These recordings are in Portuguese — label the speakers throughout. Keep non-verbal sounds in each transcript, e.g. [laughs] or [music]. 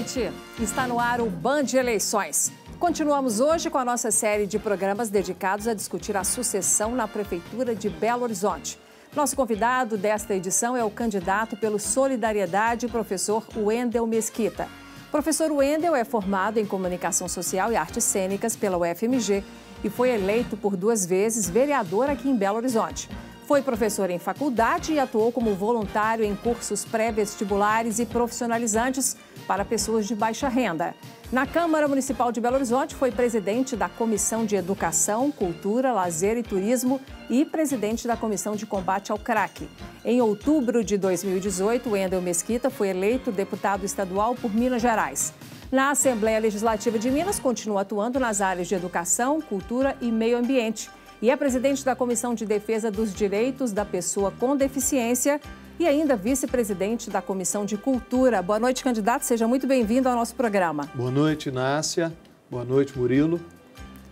Speaker 1: noite. Está no ar o Band de Eleições. Continuamos hoje com a nossa série de programas dedicados a discutir a sucessão na Prefeitura de Belo Horizonte. Nosso convidado desta edição é o candidato pelo Solidariedade, professor Wendel Mesquita. Professor Wendel é formado em Comunicação Social e Artes Cênicas pela UFMG e foi eleito por duas vezes vereador aqui em Belo Horizonte. Foi professor em faculdade e atuou como voluntário em cursos pré-vestibulares e profissionalizantes para pessoas de baixa renda. Na Câmara Municipal de Belo Horizonte, foi presidente da Comissão de Educação, Cultura, Lazer e Turismo e presidente da Comissão de Combate ao Crack. Em outubro de 2018, Wendel Mesquita foi eleito deputado estadual por Minas Gerais. Na Assembleia Legislativa de Minas, continua atuando nas áreas de educação, cultura e meio ambiente e é presidente da Comissão de Defesa dos Direitos da Pessoa com Deficiência e ainda vice-presidente da Comissão de Cultura. Boa noite, candidato. Seja muito bem-vindo ao nosso programa.
Speaker 2: Boa noite, Nácia. Boa noite, Murilo.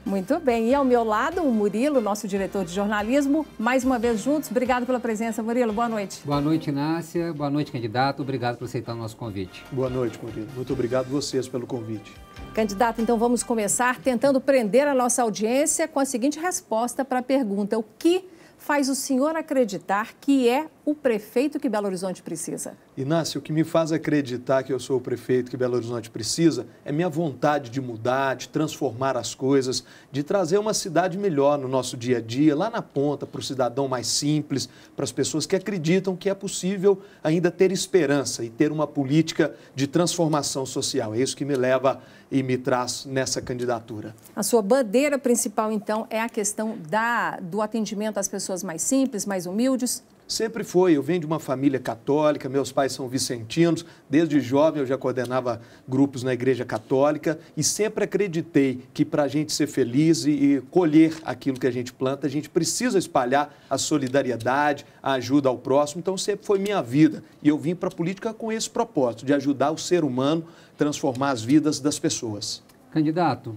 Speaker 1: Muito bem. E ao meu lado, o Murilo, nosso diretor de jornalismo. Mais uma vez juntos. Obrigado pela presença, Murilo. Boa noite.
Speaker 3: Boa noite, Nácia. Boa noite, candidato. Obrigado por aceitar o nosso convite. Boa noite, Murilo. Muito obrigado vocês pelo convite.
Speaker 1: Candidato, então vamos começar tentando prender a nossa audiência com a seguinte resposta para a pergunta: o que faz o senhor acreditar que é o prefeito que Belo Horizonte precisa?
Speaker 2: Inácio, o que me faz acreditar que eu sou o prefeito que Belo Horizonte precisa é minha vontade de mudar, de transformar as coisas, de trazer uma cidade melhor no nosso dia a dia, lá na ponta, para o cidadão mais simples, para as pessoas que acreditam que é possível ainda ter esperança e ter uma política de transformação social. É isso que me leva e me traz nessa candidatura.
Speaker 1: A sua bandeira principal, então, é a questão da, do atendimento às pessoas mais simples, mais humildes?
Speaker 2: Sempre foi. Eu venho de uma família católica, meus pais são vicentinos. Desde jovem eu já coordenava grupos na Igreja Católica e sempre acreditei que para a gente ser feliz e, colher aquilo que a gente planta, a gente precisa espalhar a solidariedade, a ajuda ao próximo. Então sempre foi minha vida. E eu vim para a política com esse propósito, de ajudar o ser humano transformar as vidas das pessoas. Candidato,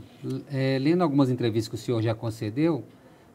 Speaker 3: é, lendo algumas entrevistas que o senhor já concedeu,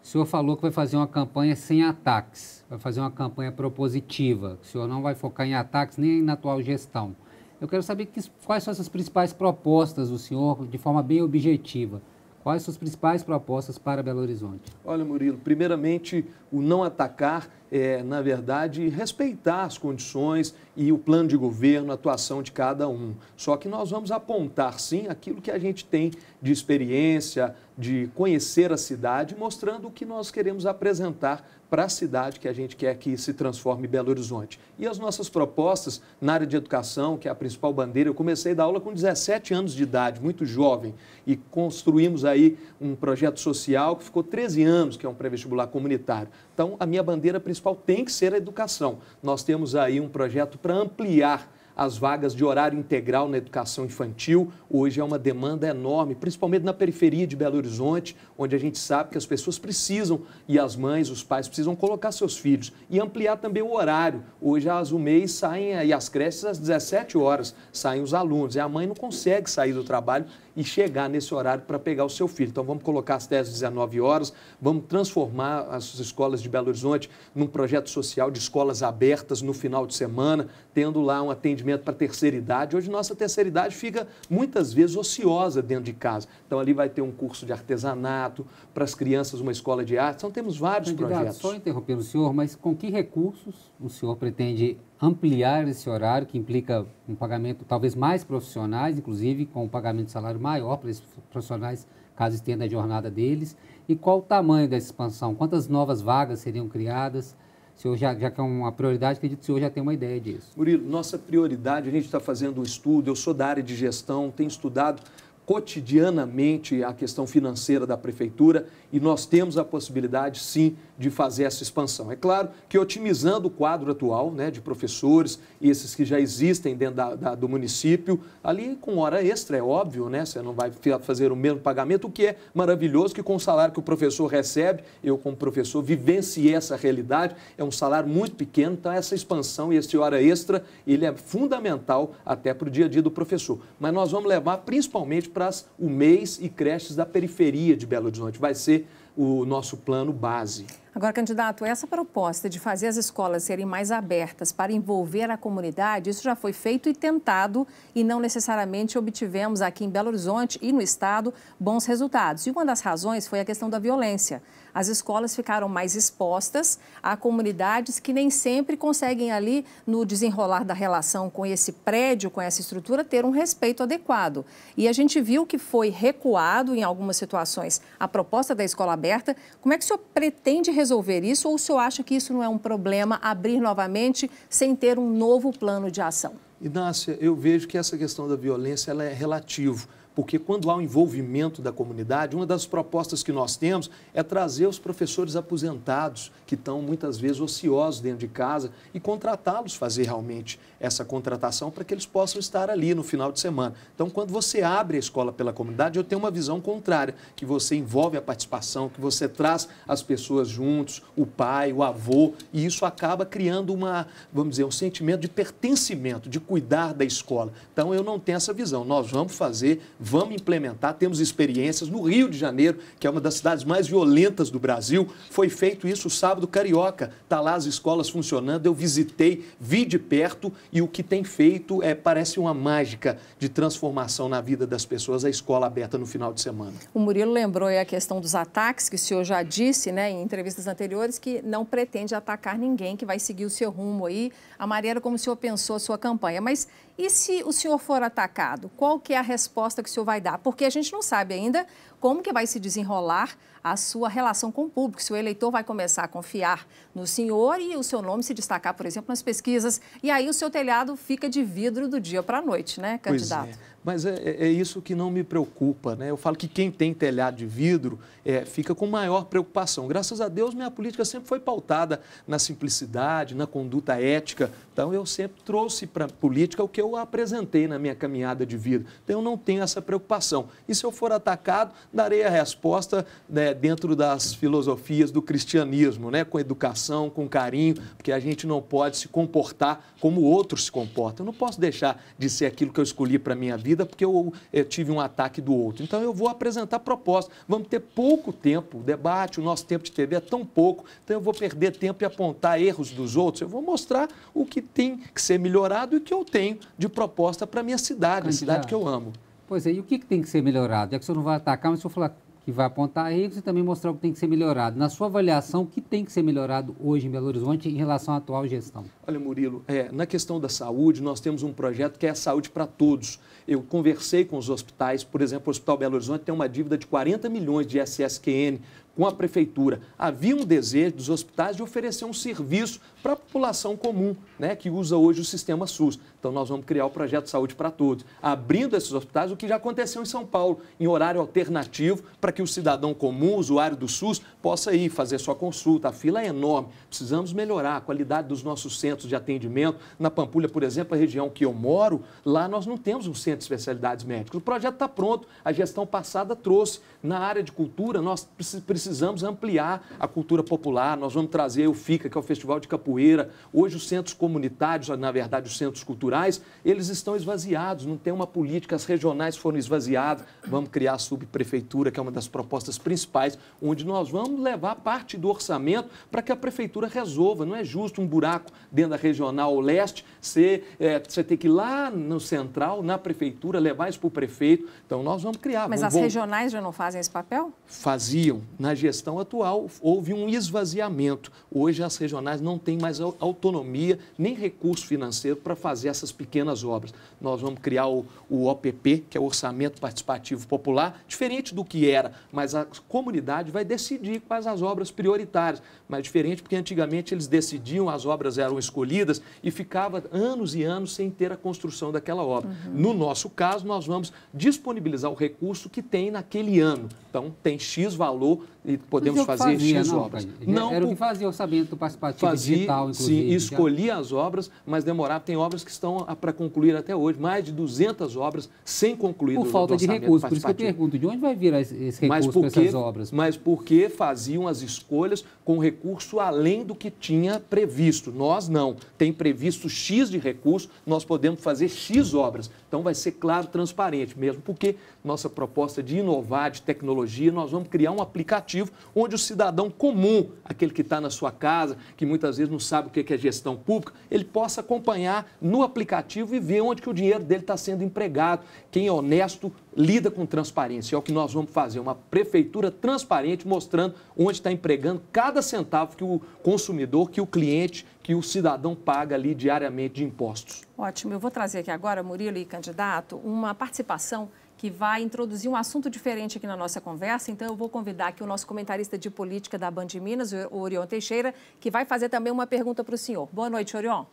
Speaker 3: o senhor falou que vai fazer uma campanha sem ataques, vai fazer uma campanha propositiva, que o senhor não vai focar em ataques nem na atual gestão. Eu quero saber que, quais são as principais propostas do senhor, de forma bem objetiva. Quais são as principais propostas para Belo Horizonte?
Speaker 2: Olha, Murilo, primeiramente, o não atacar é, na verdade, respeitar as condições e o plano de governo, a atuação de cada um. Só que nós vamos apontar, sim, aquilo que a gente tem de experiência, de conhecer a cidade, mostrando o que nós queremos apresentar para a cidade que a gente quer que se transforme Belo Horizonte. E as nossas propostas na área de educação, que é a principal bandeira, eu comecei da aula com 17 anos de idade, muito jovem, e construímos aí um projeto social que ficou 13 anos, que é um pré-vestibular comunitário. Então, a minha bandeira principal tem que ser a educação. Nós temos aí um projeto para ampliar as vagas de horário integral na educação infantil. Hoje é uma demanda enorme, principalmente na periferia de Belo Horizonte, onde a gente sabe que as pessoas precisam e as mães, os pais precisam colocar seus filhos e ampliar também o horário. Hoje, às um mês, saem e as creches às 17 horas, saem os alunos. E a mãe não consegue sair do trabalho e chegar nesse horário para pegar o seu filho. Então vamos colocar as 10 às 19 horas, vamos transformar as escolas de Belo Horizonte num projeto social de escolas abertas no final de semana, tendo lá um atendimento atendimento para terceira idade. Hoje, nossa terceira idade fica muitas vezes ociosa dentro de casa. Então, ali vai ter um curso de artesanato, para as crianças, uma escola de arte. Então, temos vários Candidato, projetos. Só
Speaker 3: interrompendo o senhor, mas com que recursos o senhor pretende ampliar esse horário, que implica um pagamento talvez mais profissionais, inclusive com um pagamento de salário maior para esses profissionais, caso estenda a jornada deles? E qual o tamanho dessa expansão? Quantas novas vagas seriam criadas? O senhor já, já que é uma prioridade, acredito que o senhor já tem uma ideia disso.
Speaker 2: Murilo, nossa prioridade, a gente está fazendo um estudo, eu sou da área de gestão, tenho estudado cotidianamente a questão financeira da prefeitura e nós temos a possibilidade, sim, de fazer essa expansão. É claro que otimizando o quadro atual né, de professores e esses que já existem dentro da, da, do município, ali com hora extra, é óbvio, né? Você não vai fazer o mesmo pagamento, o que é maravilhoso, que com o salário que o professor recebe, eu como professor vivenciei essa realidade, é um salário muito pequeno, então essa expansão e esse hora extra, ele é fundamental até para o dia a dia do professor. Mas nós vamos levar principalmente para o mês e creches da periferia de Belo Horizonte. Vai ser o nosso plano base.
Speaker 1: Agora, candidato, essa proposta de fazer as escolas serem mais abertas para envolver a comunidade, isso já foi feito e tentado e não necessariamente obtivemos aqui em Belo Horizonte e no Estado bons resultados. E uma das razões foi a questão da violência as escolas ficaram mais expostas a comunidades que nem sempre conseguem ali, no desenrolar da relação com esse prédio, com essa estrutura, ter um respeito adequado. E a gente viu que foi recuado em algumas situações a proposta da escola aberta. Como é que o senhor pretende resolver isso ou o senhor acha que isso não é um problema abrir novamente sem ter um novo plano de ação?
Speaker 2: Inácia, eu vejo que essa questão da violência ela é relativa porque quando há o um envolvimento da comunidade, uma das propostas que nós temos é trazer os professores aposentados, que estão muitas vezes ociosos dentro de casa, e contratá-los fazer realmente essa contratação para que eles possam estar ali no final de semana. Então, quando você abre a escola pela comunidade, eu tenho uma visão contrária, que você envolve a participação, que você traz as pessoas juntos, o pai, o avô, e isso acaba criando uma, vamos dizer, um sentimento de pertencimento, de cuidar da escola. Então, eu não tenho essa visão. Nós vamos fazer, vamos implementar, temos experiências no Rio de Janeiro, que é uma das cidades mais violentas do Brasil, foi feito isso sábado carioca. Tá lá as escolas funcionando, eu visitei, vi de perto e o que tem feito é parece uma mágica de transformação na vida das pessoas, a escola aberta no final de semana.
Speaker 1: O Murilo lembrou a questão dos ataques, que o senhor já disse né, em entrevistas anteriores, que não pretende atacar ninguém, que vai seguir o seu rumo aí, a maneira como o senhor pensou a sua campanha. Mas e se o senhor for atacado? Qual que é a resposta que o senhor vai dar? Porque a gente não sabe ainda como que vai se desenrolar a sua relação com o público, se o eleitor vai começar a confiar no senhor e o seu nome se destacar, por exemplo, nas pesquisas, e aí o seu telhado fica de vidro do dia para a noite, né, é. candidato?
Speaker 2: mas é, é, é, isso que não me preocupa. Né? Eu falo que quem tem telhado de vidro é, fica com maior preocupação. Graças a Deus, minha política sempre foi pautada na simplicidade, na conduta ética. Então, eu sempre trouxe para a política o que eu apresentei na minha caminhada de vida. Então, eu não tenho essa preocupação. E se eu for atacado, darei a resposta né, dentro das filosofias do cristianismo, né? com educação, com carinho, porque a gente não pode se comportar como outros se comportam. Eu não posso deixar de ser aquilo que eu escolhi para a minha vida vida porque eu, eu tive um ataque do outro. Então eu vou apresentar proposta. Vamos ter pouco tempo, o debate, o nosso tempo de TV é tão pouco, então eu vou perder tempo e apontar erros dos outros. Eu vou mostrar o que tem que ser melhorado e o que eu tenho de proposta para a minha cidade, Candidato. a cidade que eu amo.
Speaker 3: Pois é, e o que, que tem que ser melhorado? É que o senhor não vai atacar, mas o senhor falar que vai apontar erros e também mostrar o que tem que ser melhorado. Na sua avaliação, o que tem que ser melhorado hoje em Belo Horizonte em relação à atual gestão?
Speaker 2: Olha, Murilo, é, na questão da saúde, nós temos um projeto que é a saúde para todos. Eu conversei com os hospitais, por exemplo, o Hospital Belo Horizonte tem uma dívida de 40 milhões de SSQN com a prefeitura. Havia um desejo dos hospitais de oferecer um serviço para a população comum, né, que usa hoje o sistema SUS. Então nós vamos criar o projeto Saúde para Todos, abrindo esses hospitais, o que já aconteceu em São Paulo, em horário alternativo, para que o cidadão comum, usuário do SUS, possa ir fazer sua consulta. A fila é enorme. Precisamos melhorar a qualidade dos nossos centros de atendimento. Na Pampulha, por exemplo, a região que eu moro, lá nós não temos um centro de especialidades médicas. O projeto está pronto, a gestão passada trouxe. Na área de cultura, nós precisamos precisamos ampliar a cultura popular. Nós vamos trazer o FICA, que é o Festival de Capoeira. Hoje, os centros comunitários, na verdade, os centros culturais, eles estão esvaziados, não tem uma política. As regionais foram esvaziadas. Vamos criar a subprefeitura, que é uma das propostas principais, onde nós vamos levar parte do orçamento para que a prefeitura resolva. Não é justo um buraco dentro da regional leste você, é, você tem que ir lá no central, na prefeitura, levar isso para o prefeito. Então, nós vamos criar. Mas vamos, as vamos...
Speaker 1: regionais já não fazem esse papel?
Speaker 2: Faziam. Na gestão atual, houve um esvaziamento. Hoje, as regionais não têm mais autonomia nem recurso financeiro para fazer essas pequenas obras. Nós vamos criar o, o OPP, que é o Orçamento Participativo Popular, diferente do que era, mas a comunidade vai decidir quais as obras prioritárias mas diferente porque antigamente eles decidiam, as obras eram escolhidas e ficava anos e anos sem ter a construção daquela obra. Uhum. No nosso caso, nós vamos disponibilizar o recurso que tem naquele ano. Então, tem X valor e podemos fazer fazia, X não, obras. Não, era o que
Speaker 3: fazia o orçamento participativo fazia, digital, inclusive. Sim, né? escolhia
Speaker 2: as obras, mas demorava. Tem obras que estão para concluir até hoje, mais de 200 obras sem concluir. Por falta de recursos. Por isso que eu
Speaker 3: pergunto, de onde vai vir
Speaker 2: esse recurso para essas obras? Mas porque faziam as escolhas com recursos recurso além do que tinha previsto. Nós não. Tem previsto X de recurso, nós podemos fazer X obras. Então vai ser claro, transparente mesmo, porque nossa proposta de inovar de tecnologia, nós vamos criar um aplicativo onde o cidadão comum, aquele que está na sua casa, que muitas vezes não sabe o que é, é gestão pública, ele possa acompanhar no aplicativo e ver onde que o dinheiro dele está sendo empregado. Quem é honesto lida com transparência. É o que nós vamos fazer, uma prefeitura transparente mostrando onde está empregando cada centavo centavo que o consumidor, que o cliente, que o cidadão paga ali diariamente de impostos.
Speaker 1: Ótimo. Eu vou trazer aqui agora, Murilo e candidato, uma participação que vai introduzir um assunto diferente aqui na nossa conversa. Então, eu vou convidar aqui o nosso comentarista de política da Band de Minas, o Orion Teixeira, que vai fazer também uma pergunta para o senhor. Boa noite, Orion.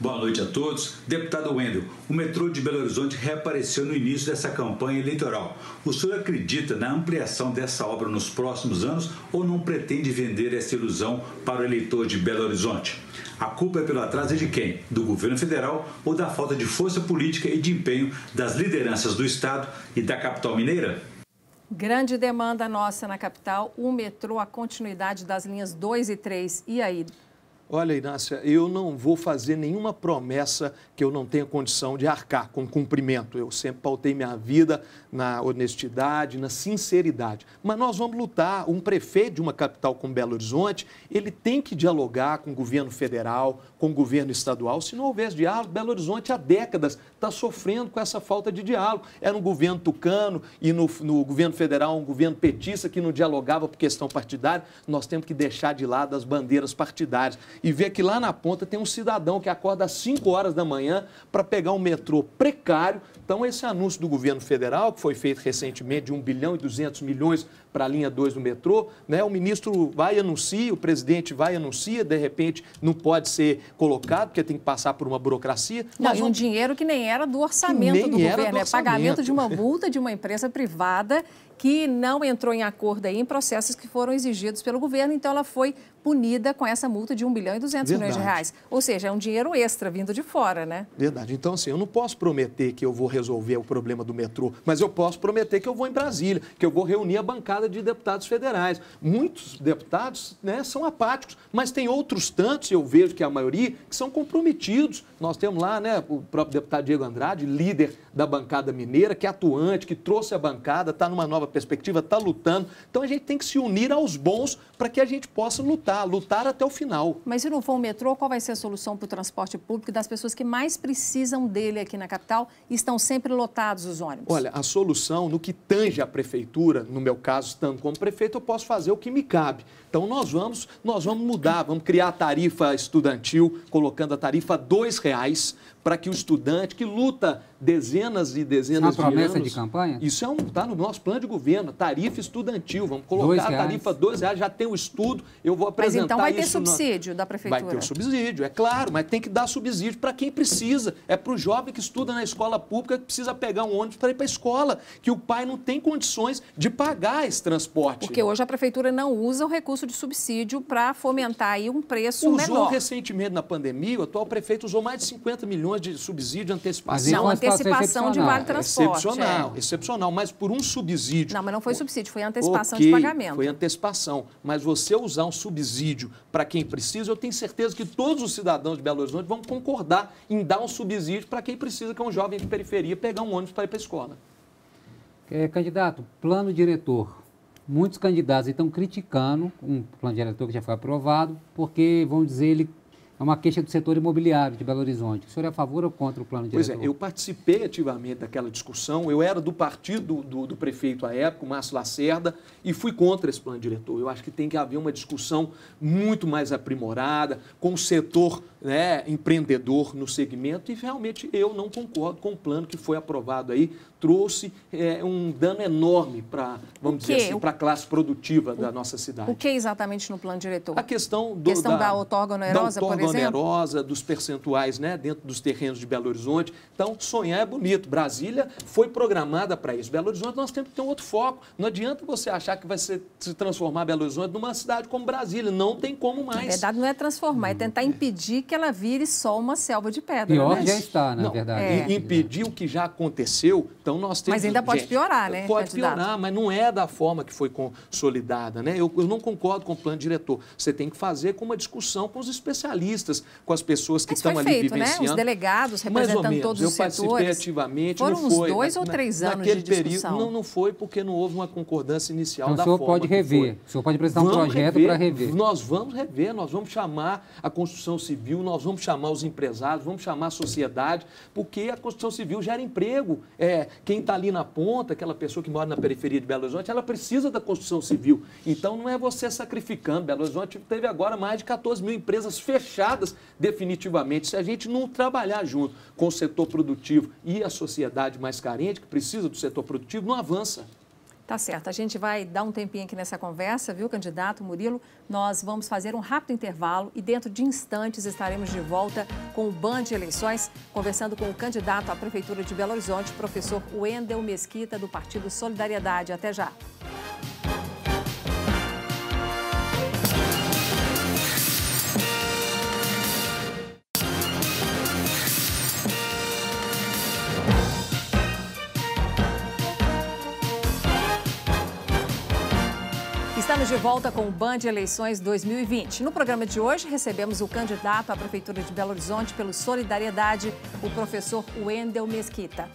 Speaker 2: Boa noite a todos. Deputado Wendel, o metrô de Belo Horizonte reapareceu no início dessa campanha eleitoral. O senhor acredita na ampliação dessa obra nos próximos anos ou não pretende vender essa ilusão para o eleitor de Belo Horizonte? A culpa é pelo atraso de quem? Do governo federal ou da falta de força política e de empenho das lideranças do Estado e da capital mineira?
Speaker 1: Grande demanda nossa na capital, o metrô, a continuidade das linhas 2 e 3. E aí,
Speaker 2: Olha, Inácia, eu não vou fazer nenhuma promessa que eu não tenha condição de arcar com cumprimento. Eu sempre pautei minha vida na honestidade, na sinceridade. Mas nós vamos lutar. Um prefeito de uma capital como Belo Horizonte, ele tem que dialogar com o governo federal, com o governo estadual. Se não houvesse diálogo, Belo Horizonte há décadas está sofrendo com essa falta de diálogo. Era um governo tucano e no, no governo federal um governo petista que não dialogava por questão partidária. Nós temos que deixar de lado as bandeiras partidárias e ver que lá na ponta tem um cidadão que acorda às 5 horas da manhã para pegar um metrô precário. Então, esse anúncio do governo federal, que foi feito recentemente de 1 bilhão e 200 milhões para a linha 2 do metrô, né? O ministro vai anuncia, o presidente vai anuncia, de repente não pode ser colocado porque tem que passar por uma burocracia. Não, mas um
Speaker 1: dinheiro que nem era do orçamento do governo, do é orçamento. é pagamento de uma multa de uma empresa privada que não entrou em acordo aí em processos que foram exigidos pelo governo, então ela foi punida com essa multa de 1 bilhão e 200 Verdade. milhões de reais. Ou seja, é um dinheiro extra vindo de fora, né?
Speaker 2: Verdade. Então, assim, eu não posso prometer que eu vou resolver o problema do metrô, mas eu posso prometer que eu vou em Brasília, que eu vou reunir a bancada de Deputados Federais. Muitos deputados né, são apáticos, mas tem outros tantos, eu vejo que é a maioria, que são comprometidos. Nós temos lá né, o próprio deputado Diego Andrade, líder da bancada mineira, que é atuante, que trouxe a bancada, está numa nova perspectiva, está lutando. Então a gente tem que se unir aos bons para que a gente possa lutar, lutar
Speaker 1: até o final. Mas se não for o metrô, qual vai ser a solução para o transporte público das pessoas que mais precisam dele aqui na capital e estão sempre lotados os ônibus?
Speaker 2: Olha, a solução no que tange a prefeitura, no meu caso, estando como prefeito, eu posso fazer o que me cabe. Então nós vamos, nós vamos mudar, vamos criar a tarifa estudantil, colocando a tarifa R$ reais para que o estudante que luta dezenas e dezenas Na de promessa anos, de campanha? Isso é um está no nosso plano de governo, tarifa estudantil. Vamos colocar a tarifa dois reais, já tem o um estudo, eu vou apresentar Mas então vai ter subsídio
Speaker 1: no... da prefeitura? Vai ter um
Speaker 2: subsídio, é claro, mas tem que dar subsídio para quem precisa. É para o jovem que estuda na escola pública que precisa pegar um ônibus para ir para a escola, que o pai não tem condições de pagar esse transporte. Porque
Speaker 1: hoje a prefeitura não usa o recurso de subsídio para fomentar aí um preço usou menor. Usou
Speaker 2: recentemente na pandemia, o atual prefeito usou mais de 50 milhões de subsídio antecipado. não, antecipação de vale transporte. Excepcional, é. excepcional, mas por um subsídio.
Speaker 1: Não, mas não foi subsídio, foi antecipação okay, de pagamento.
Speaker 2: Foi antecipação, mas você usar um subsídio para quem precisa, eu tenho certeza que todos os cidadãos de Belo Horizonte vão concordar em dar um subsídio para quem precisa, que é um jovem de periferia, pegar um ônibus para ir para a escola.
Speaker 3: É, candidato, plano diretor. Muitos candidatos estão criticando um plano diretor que já foi aprovado, porque, vão dizer, ele é uma queixa do setor imobiliário de Belo Horizonte. O senhor é a favor ou contra o plano diretor? Pois é,
Speaker 2: eu participei ativamente daquela discussão. Eu era do partido do, do prefeito à época, o Márcio Lacerda, e fui contra esse plano diretor. Eu acho que tem que haver uma discussão muito mais aprimorada, com o setor né, empreendedor no segmento, e realmente eu não concordo com o plano que foi aprovado aí trouxe é, um dano enorme para, vamos dizer assim, para a classe produtiva o, da nossa cidade. O
Speaker 1: que exatamente no plano diretor? A
Speaker 2: questão, do, a questão da, da
Speaker 1: otorgonerosa, da otorgonerosa,
Speaker 2: dos percentuais né, dentro dos terrenos de Belo Horizonte. Então, sonhar é bonito. Brasília foi programada para isso. Belo Horizonte nós temos que ter um outro foco. Não adianta você achar que vai se, se transformar Belo Horizonte numa cidade como Brasília. Não tem como mais. Na verdade,
Speaker 1: não é transformar, é tentar impedir que ela vire só uma selva de pedra. Pior né? já
Speaker 2: está, na não, verdade. É. Impedir o que já aconteceu também então nós temos. Mas ainda pode gente, piorar, né? Pode candidato? piorar, mas não é da forma que foi consolidada, né? Eu, eu não concordo com o plano diretor. Você tem que fazer com uma discussão com os especialistas, com as pessoas que estão ali feito, vivenciando. Né? Os delegados representando menos, todos os setores. Eu participei ativamente. Foram não foi, uns dois na, ou três anos de discussão. Período, não, não foi porque não houve uma concordância inicial então, da forma. O senhor forma pode rever. O senhor pode apresentar um projeto para rever. Nós vamos rever, nós vamos chamar a construção civil, nós vamos chamar os empresários, vamos chamar a sociedade, porque a construção civil gera emprego. É, quem está ali na ponta, aquela pessoa que mora na periferia de Belo Horizonte, ela precisa da construção civil. Então não é você sacrificando. Belo Horizonte teve agora mais de 14 mil empresas fechadas definitivamente. Se a gente não trabalhar junto com o setor produtivo e a sociedade mais carente, que precisa do setor produtivo, não avança.
Speaker 1: Tá certo. A gente vai dar um tempinho aqui nessa conversa, viu, candidato Murilo? Nós vamos fazer um rápido intervalo e dentro de instantes estaremos de volta com o Band Eleições, conversando com o candidato à Prefeitura de Belo Horizonte, professor Wendel Mesquita, do Partido Solidariedade. Até já. de volta com o Band Eleições 2020. No programa de hoje, recebemos o candidato à Prefeitura de Belo Horizonte pelo Solidariedade, o professor Wendel Mesquita.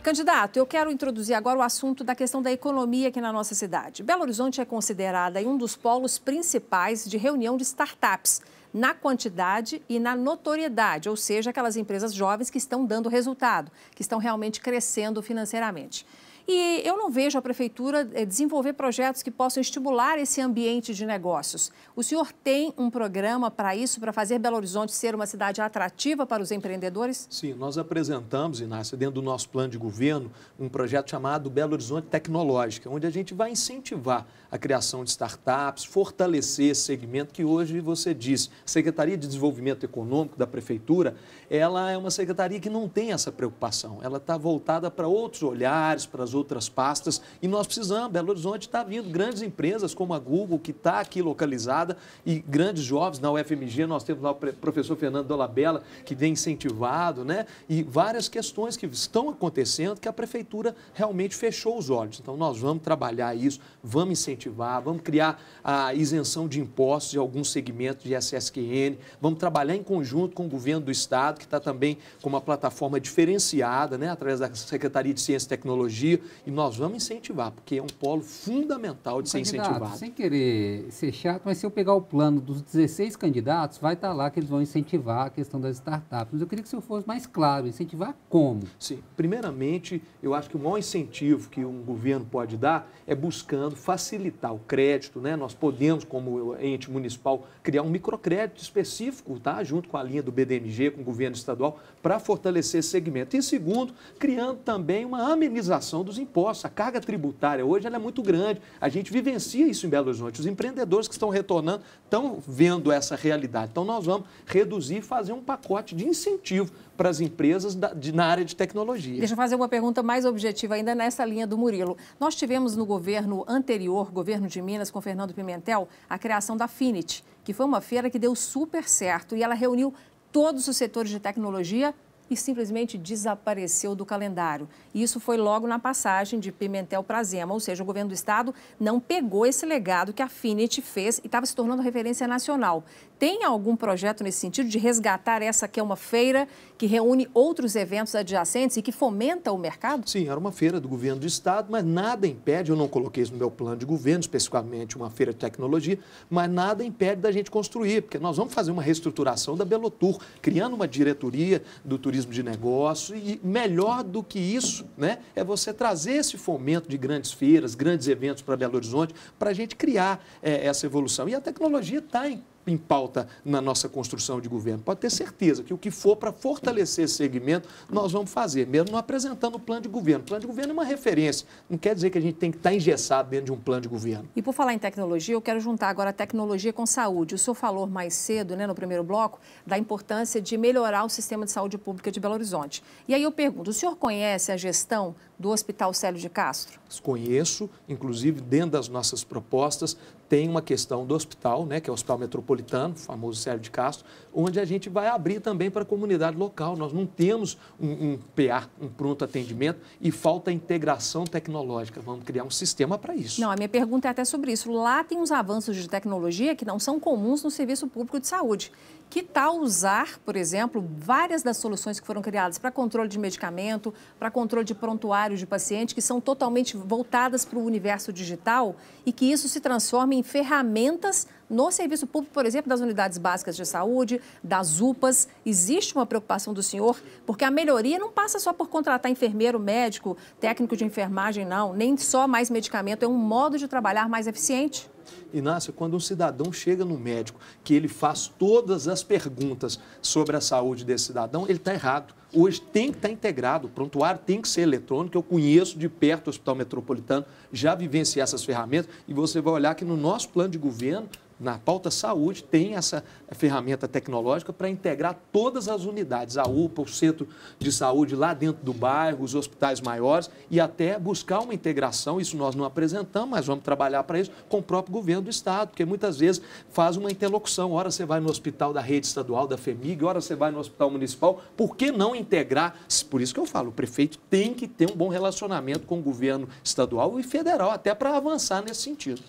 Speaker 1: Candidato, eu quero introduzir agora o assunto da questão da economia aqui na nossa cidade. Belo Horizonte é considerada um dos polos principais de reunião de startups, na quantidade e na notoriedade, ou seja, aquelas empresas jovens que estão dando resultado, que estão realmente crescendo financeiramente. E eu não vejo a prefeitura eh, desenvolver projetos que possam estimular esse ambiente de negócios. O senhor tem um programa para isso, para fazer Belo Horizonte ser uma cidade atrativa para os empreendedores?
Speaker 2: Sim, nós apresentamos, Inácio, dentro do nosso plano de governo, um projeto chamado Belo Horizonte Tecnológica, onde a gente vai incentivar a criação de startups, fortalecer esse segmento que hoje você diz. A Secretaria de Desenvolvimento Econômico da Prefeitura, ela é uma secretaria que não tem essa preocupação. Ela está voltada para outros olhares, para as outras pastas. E nós precisamos, Belo Horizonte está vindo grandes empresas como a Google, que está aqui localizada, e grandes jovens na UFMG. Nós temos lá o professor Fernando Dolabella, que vem incentivado, né? E várias questões que estão acontecendo que a Prefeitura realmente fechou os olhos. Então, nós vamos trabalhar isso, vamos incentivar incentivar, vamos criar a isenção de impostos de alguns segmentos de SSQN, vamos trabalhar em conjunto com o governo do Estado, que está também com uma plataforma diferenciada, né, através da Secretaria de Ciência e Tecnologia, e nós vamos incentivar, porque é um polo fundamental de um ser incentivado. Sem
Speaker 3: querer ser chato, mas se eu pegar o plano dos 16 candidatos, vai estar tá lá que eles vão incentivar a questão das startups. Mas eu queria que o senhor fosse mais claro, incentivar
Speaker 2: como? Sim, primeiramente, eu acho que o maior incentivo que um governo pode dar é buscando facilitar o crédito, né? Nós podemos, como ente municipal, criar um microcrédito específico, tá? Junto com a linha do BDMG, com o governo estadual, para fortalecer esse segmento. E segundo, criando também uma amenização dos impostos. A carga tributária hoje é muito grande. A gente vivencia isso em Belo Horizonte. Os empreendedores que estão retornando estão vendo essa realidade. Então nós vamos reduzir e fazer um pacote de incentivo para as empresas da, de, na área de tecnologia. Deixa eu
Speaker 1: fazer uma pergunta mais objetiva ainda nessa linha do Murilo. Nós tivemos no governo anterior, governo de Minas, com Fernando Pimentel, a criação da Finit, que foi uma feira que deu super certo e ela reuniu todos os setores de tecnologia e simplesmente desapareceu do calendário. Isso foi logo na passagem de Pimentel para Zema, ou seja, o governo do estado não pegou esse legado que a Finit fez e estava se tornando referência nacional. Tem algum projeto nesse sentido de resgatar essa que é uma feira que reúne outros eventos adjacentes e que fomenta o mercado?
Speaker 2: Sim, era uma feira do governo do estado, mas nada impede, eu não coloquei isso no meu plano de governo, especificamente uma feira de tecnologia, mas nada impede da gente construir, porque nós vamos fazer uma reestruturação da Belotur, criando uma diretoria do turismo de negócio e melhor do que isso, né, é você trazer esse fomento de grandes feiras, grandes eventos para Belo Horizonte, para a gente criar é, essa evolução. E a tecnologia está em em pauta na nossa construção de governo. Pode ter certeza que o que for para fortalecer esse segmento, nós vamos fazer, mesmo não apresentando o plano de governo. O plano de governo é uma referência, não quer dizer que a gente tem que estar engessado dentro de um plano de governo.
Speaker 1: E por falar em tecnologia, eu quero juntar agora tecnologia com saúde. O senhor falou mais cedo, né, no primeiro bloco, da importância de melhorar o sistema de saúde pública de Belo Horizonte. E aí eu pergunto, o senhor conhece a gestão do Hospital Célio de Castro?
Speaker 2: Conheço, inclusive dentro das nossas propostas tem uma questão do hospital, né, que é o Hospital Metropolitano, o famoso Célio de Castro, onde a gente vai abrir também para a comunidade local. Nós não temos um, um PA, um pronto atendimento, e falta integração tecnológica. Vamos criar um sistema para isso.
Speaker 1: Não, a minha pergunta é até sobre isso. Lá tem uns avanços de tecnologia que não são comuns no serviço público de saúde. Que tal usar, por exemplo, várias das soluções que foram criadas para controle de medicamento, para controle de prontuário de paciente, que são totalmente voltadas para o universo digital e que isso se transforme em ferramentas no serviço público, por exemplo, das unidades básicas de saúde, das UPAs. Existe uma preocupação do senhor, porque a melhoria não passa só por contratar enfermeiro, médico, técnico de enfermagem, não, nem só mais medicamento, é um modo de trabalhar mais eficiente.
Speaker 2: Inácio, quando um cidadão chega no médico que ele faz todas as perguntas sobre a saúde desse cidadão, ele está errado. Hoje tem que estar tá integrado, o prontuário tem que ser eletrônico. Eu conheço de perto o Hospital Metropolitano, já vivenciei essas ferramentas e você vai olhar que no nosso plano de governo na pauta saúde, tem essa ferramenta tecnológica para integrar todas as unidades, a UPA, o centro de saúde lá dentro do bairro, os hospitais maiores e até buscar uma integração. Isso nós não apresentamos, mas vamos trabalhar para isso com o próprio governo do Estado, porque muitas vezes faz uma interlocução. Ora você vai no hospital da rede estadual, da FEMIG, ora você vai no hospital municipal. Por que não integrar? Por isso que eu falo, o prefeito tem que ter um bom relacionamento com o governo estadual e federal, até para avançar nesse sentido.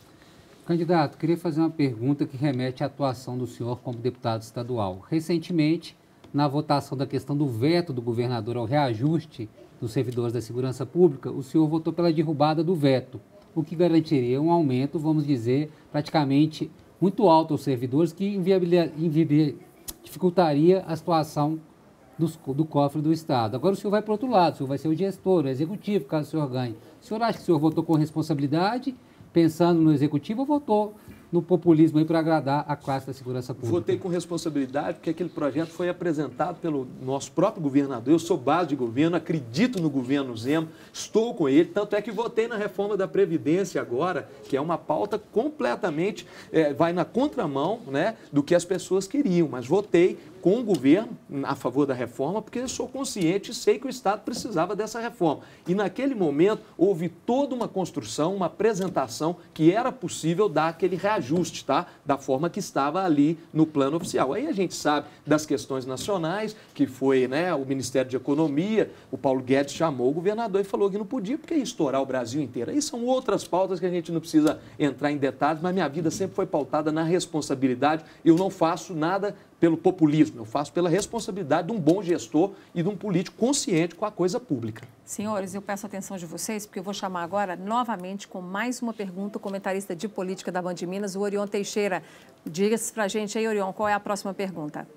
Speaker 3: Candidato, queria fazer uma pergunta que remete à atuação do senhor como deputado estadual. Recentemente, na votação da questão do veto do governador ao reajuste dos servidores da segurança pública, o senhor votou pela derrubada do veto, o que garantiria um aumento, vamos dizer, praticamente muito alto aos servidores, que dificultaria a situação do cofre do Estado. Agora o senhor vai para o outro lado, o senhor vai ser o gestor, o executivo, caso o senhor ganhe. O senhor acha que o senhor votou com responsabilidade pensando no executivo ou votou no populismo para agradar a classe da segurança pública?
Speaker 2: Votei com responsabilidade, porque aquele projeto foi apresentado pelo nosso próprio governador. Eu sou base de governo, acredito no governo Zema, estou com ele. Tanto é que votei na reforma da Previdência agora, que é uma pauta completamente, é, vai na contramão né, do que as pessoas queriam. Mas votei com o governo a favor da reforma, porque eu sou consciente e sei que o Estado precisava dessa reforma. E naquele momento houve toda uma construção, uma apresentação que era possível dar aquele reajuste, tá? Da forma que estava ali no plano oficial. Aí a gente sabe das questões nacionais, que foi né, o Ministério de Economia, o Paulo Guedes chamou o governador e falou que não podia, porque ia estourar o Brasil inteiro. Aí são outras pautas que a gente não precisa entrar em detalhes, mas minha vida sempre foi pautada na responsabilidade. Eu não faço nada pelo populismo, eu faço pela responsabilidade de um bom gestor e de um político consciente com a coisa pública.
Speaker 1: Senhores, eu peço a atenção de vocês, porque eu vou chamar agora novamente com mais uma pergunta o comentarista de política da Band de Minas, o Orion Teixeira. Diga-se para a gente aí, Orion, qual é a próxima pergunta?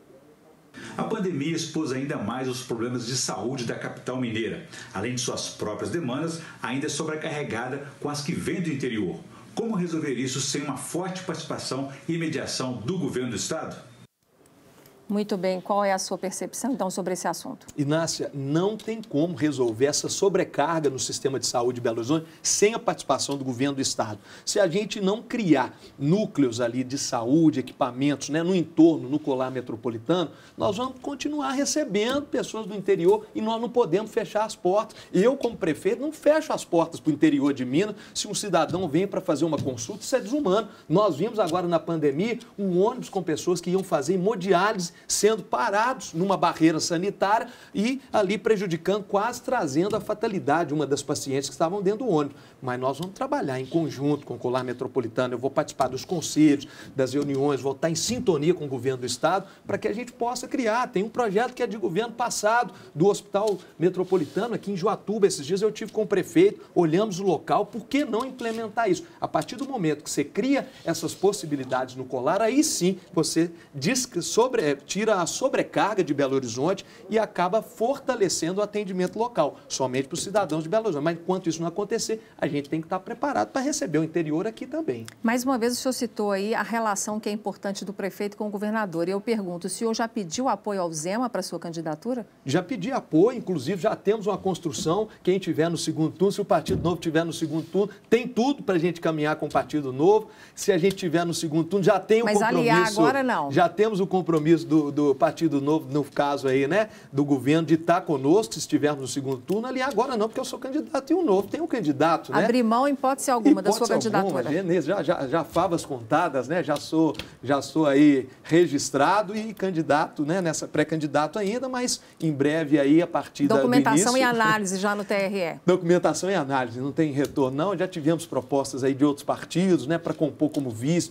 Speaker 2: A pandemia expôs ainda mais os problemas de saúde da capital mineira. Além de suas próprias demandas, ainda é sobrecarregada com as que vêm do interior. Como resolver isso sem uma forte participação e mediação do governo do estado?
Speaker 1: Muito bem, qual é a sua percepção então sobre esse assunto?
Speaker 2: Inácia, não tem como resolver essa sobrecarga no sistema de saúde de Belo Horizonte sem a participação do governo do estado. Se a gente não criar núcleos ali de saúde, equipamentos, né, no entorno, no colar metropolitano, nós vamos continuar recebendo pessoas do interior e nós não podemos fechar as portas. Eu, como prefeito, não fecho as portas para o interior de Minas se um cidadão vem para fazer uma consulta, isso é desumano. Nós vimos agora na pandemia um ônibus com pessoas que iam fazer hemodiálise sendo parados numa barreira sanitária e ali prejudicando, quase trazendo a fatalidade, uma das pacientes que estavam dentro do ônibus. Mas nós vamos trabalhar em conjunto com o Colar Metropolitano, eu vou participar dos conselhos, das reuniões, vou estar em sintonia com o governo do Estado para que a gente possa criar. Tem um projeto que é de governo passado, do Hospital Metropolitano, aqui em Joatuba. Esses dias eu tive com o prefeito, olhamos o local, por que não implementar isso? A partir do momento que você cria essas possibilidades no colar, aí sim você diz sobre, é, tira a sobrecarga de Belo Horizonte e acaba fortalecendo o atendimento local, somente para os cidadãos de Belo Horizonte. Mas enquanto isso não acontecer, a gente tem que estar preparado para receber o interior aqui também.
Speaker 1: Mais uma vez, o senhor citou aí a relação que é importante do prefeito com o governador. E eu pergunto, o senhor já pediu apoio ao Zema para sua candidatura?
Speaker 2: Já pedi apoio, inclusive já temos uma construção. Quem tiver no segundo turno, se o Partido Novo tiver no segundo turno, tem tudo para a gente caminhar com o Partido Novo. Se a gente tiver no segundo turno, já tem o Mas, compromisso. Mas aliar agora não. Já temos o compromisso do do, do Partido Novo, no caso aí, né, do governo, de estar conosco se estivermos no segundo turno. Ali agora não, porque eu sou candidato e o Novo tem um candidato, né? Abrir
Speaker 1: mão em hipótese alguma hipótese da sua candidatura.
Speaker 2: Beleza, né? já, já, já favas contadas, né? Já sou, já sou aí registrado e candidato, né, nessa pré-candidato ainda, mas em breve aí a partir Documentação da, início, e análise
Speaker 1: já no [laughs] TRE.
Speaker 2: Documentação e análise, não tem retorno não. Já tivemos propostas aí de outros partidos, né, para compor como vice.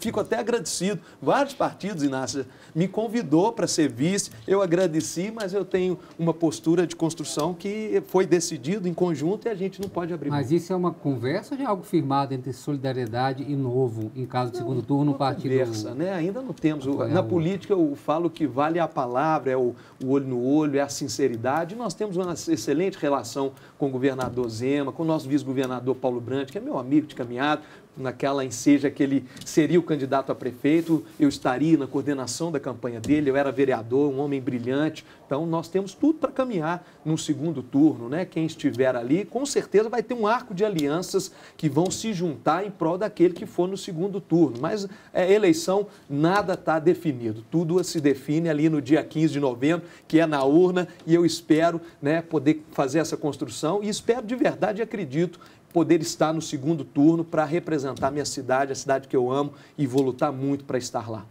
Speaker 2: Fico até agradecido. Vários partidos, Inácio, me convidou para ser vice, eu agradeci, mas eu tenho uma postura de construção que foi decidido em conjunto e a gente não pode abrir. Mas isso é uma
Speaker 3: conversa de é algo firmado entre solidariedade e
Speaker 2: novo, em caso de não, segundo turno, uma partido? Conversa, né? Ainda não temos. O, na política eu falo que vale a palavra, é o, o olho no olho, é a sinceridade. Nós temos uma excelente relação com o governador Zema, com o nosso vice-governador Paulo Brandt, que é meu amigo de caminhada, naquela enseja que ele seria o candidato a prefeito, eu estaria na coordenação da campanha dele, eu era vereador, um homem brilhante. Então, nós temos tudo para caminhar no segundo turno, né? Quem estiver ali, com certeza vai ter um arco de alianças que vão se juntar em prol daquele que for no segundo turno. Mas é, eleição, nada está definido. Tudo se define ali no dia 15 de novembro, que é na urna, e eu espero né, poder fazer essa construção e espero de verdade e acredito poder estar no segundo turno para representar minha cidade, a cidade que eu amo, e vou lutar muito para estar lá.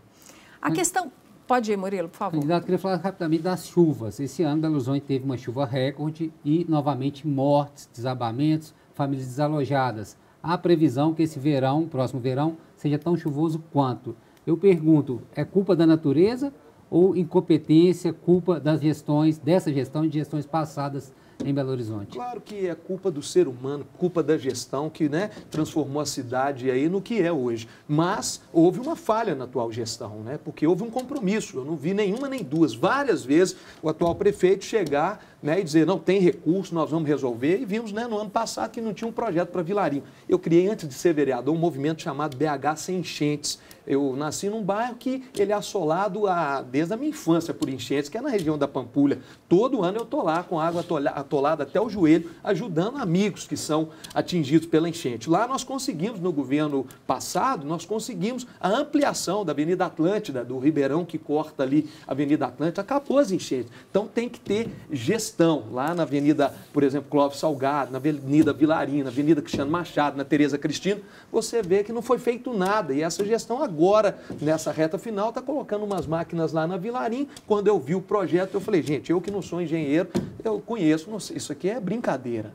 Speaker 2: A questão.
Speaker 3: Pode ir, Murilo, por favor. Candidato, queria falar rapidamente das chuvas. Esse ano, Belo Horizonte teve uma chuva recorde e, novamente, mortes, desabamentos, famílias desalojadas. Há previsão que esse verão, próximo verão, seja tão chuvoso quanto. Eu pergunto, é culpa da natureza ou incompetência, culpa das gestões, dessa gestão e de gestões passadas
Speaker 2: em Belo Horizonte? Claro que é culpa do ser humano, culpa da gestão que né, transformou a cidade aí no que é hoje. Mas houve uma falha na atual gestão, né? Porque houve um compromisso. Eu não vi nenhuma nem duas, várias vezes o atual prefeito chegar né, e dizer não tem recurso, nós vamos resolver. E vimos né, no ano passado que não tinha um projeto para Vilarinho. Eu criei antes de ser vereador um movimento chamado BH sem enchentes eu nasci num bairro que ele é assolado a, desde a minha infância por enchentes, que é na região da Pampulha. Todo ano eu estou lá com água atolada até o joelho, ajudando amigos que são atingidos pela enchente. Lá nós conseguimos, no governo passado, nós conseguimos a ampliação da Avenida Atlântida, do Ribeirão que corta ali a Avenida Atlântida, acabou as enchentes. Então tem que ter gestão. Lá na Avenida, por exemplo, Clóvis Salgado, na Avenida Vilarina, na Avenida Cristiano Machado, na Tereza Cristina, você vê que não foi feito nada. E essa gestão agora agora, nessa reta final, está colocando umas máquinas lá na Vilarim. Quando eu vi o projeto, eu falei, gente, eu que não sou engenheiro, eu conheço, não sei, isso aqui é brincadeira.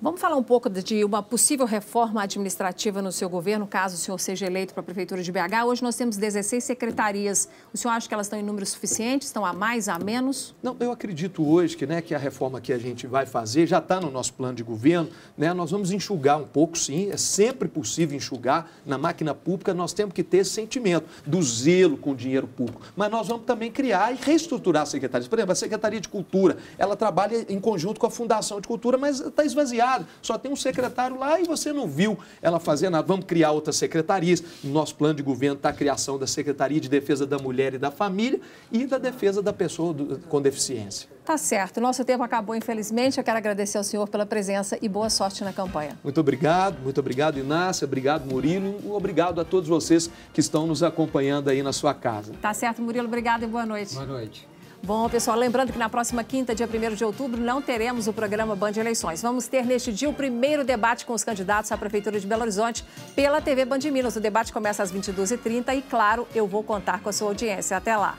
Speaker 1: Vamos falar um pouco de uma possível reforma administrativa no seu governo, caso o senhor seja eleito para a Prefeitura de BH. Hoje nós temos 16 secretarias. O senhor acha que elas estão em número suficiente? Estão a mais, a menos? Não, eu
Speaker 2: acredito hoje que, né, que a reforma que a gente vai fazer já está no nosso plano de governo. Né? Nós vamos enxugar um pouco, sim. É sempre possível enxugar. Na máquina pública, nós temos que ter esse sentimento do zelo com o dinheiro público. Mas nós vamos também criar e reestruturar as secretarias. Por exemplo, a Secretaria de Cultura, ela trabalha em conjunto com a Fundação de Cultura, mas está esvaziada só tem um secretário lá e você não viu ela fazer nada. Vamos criar outras secretarias. No nosso plano de governo está a criação da Secretaria de Defesa da Mulher e da Família e da Defesa da Pessoa com Deficiência.
Speaker 1: Tá certo. Nosso tempo acabou, infelizmente. Eu quero agradecer ao senhor pela presença e boa sorte na campanha.
Speaker 2: Muito obrigado, muito obrigado, Inácia. Obrigado, Murilo. Obrigado a todos vocês que estão nos acompanhando aí na sua casa.
Speaker 1: Tá certo, Murilo. Obrigado e boa noite. Boa noite. Bom, pessoal, lembrando que na próxima quinta, dia 1 de outubro, não teremos o programa Band Eleições. Vamos ter neste dia o primeiro debate com os candidatos à Prefeitura de Belo Horizonte pela TV Band Minas. O debate começa às 22h30 e, claro, eu vou contar com a sua audiência. Até lá!